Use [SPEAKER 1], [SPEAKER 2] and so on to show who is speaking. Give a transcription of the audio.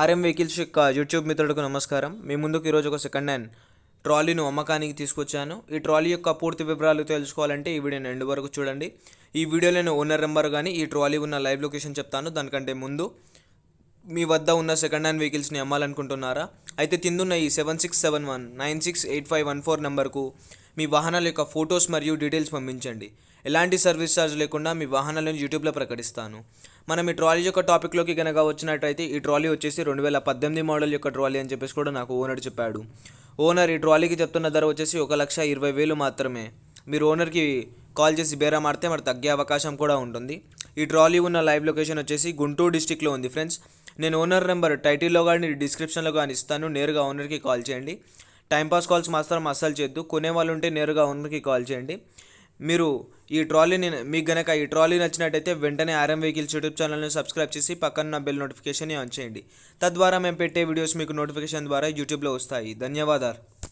[SPEAKER 1] RM vehicles యొక్క YouTube మిత్రులకు నమస్కారం మీ ముందుకు ఈరోజు ఒక సెకండ్ హ్యాండ్ ట్రాలీను అమ్మకానికి తీసుకొచ్చాను ఈ ట్రాలీ యొక్క పూర్తి వివరాలు తెలుసుకోవాలంటే ఈ వీడియోని ఎండ్ వరకు చూడండి ఈ వీడియో నేను ఓనర్ నెంబర్ కానీ ఈ ట్రాలీ ఉన్న లైవ్ లొకేషన్ చెప్తాను దానికంటే ముందు మీ వద్ద ఉన్న సెకండ్ హ్యాండ్ వెహికల్స్ని అమ్మాలనుకుంటున్నారా అయితే తిందున్న ఈ seven six seven one nine six eight five one four నెంబర్కు మీ వాహనాల యొక్క ఫొటోస్ మరియు డీటెయిల్స్ పంపించండి ఎలాంటి సర్వీస్ ఛార్జ్ లేకుండా మీ వాహనాలను యూట్యూబ్లో ప్రకటిస్తాను మనం ఈ ట్రాలీ యొక్క టాపిక్లోకి కనుక వచ్చినట్టయితే ఈ ట్రాలీ వచ్చేసి రెండు వేల పద్దెనిమిది మోడల్ యొక్క ట్రాలీ అని చెప్పేసి కూడా నాకు ఓనర్ చెప్పాడు ఓనర్ ఈ ట్రాలీకి చెప్తున్న ధర వచ్చేసి ఒక లక్ష ఇరవై వేలు మాత్రమే మీరు ఓనర్కి కాల్ చేసి బేరా మారితే మరి తగ్గే అవకాశం కూడా ఉంటుంది ఈ ట్రాలీ ఉన్న లైవ్ లొకేషన్ వచ్చేసి గుంటూరు డిస్టిక్లో ఉంది ఫ్రెండ్స్ నేను ఓనర్ నెంబర్ టైటిల్లో కానీ డిస్క్రిప్షన్లో కానీ ఇస్తాను నేరుగా ఓనర్కి కాల్ చేయండి టైంపాస్ కాల్స్ మాత్రం అస్సలు చేయొద్దు కొనేవాళ్ళు ఉంటే నేరుగా ఉన్నకి కాల్ చేయండి మీరు ఈ ట్రాలీని మీకు గనక ఈ ట్రాలీ నచ్చినట్టయితే వెంటనే ఆర్ఎం వెహికల్స్ యూట్యూబ్ ఛానల్ని సబ్స్క్రైబ్ చేసి పక్కన బెల్ నోటిఫికేషన్ ఆన్ చేయండి తద్వారా మేము పెట్టే వీడియోస్ మీకు నోటిఫికేషన్ ద్వారా యూట్యూబ్లో వస్తాయి ధన్యవాదాలు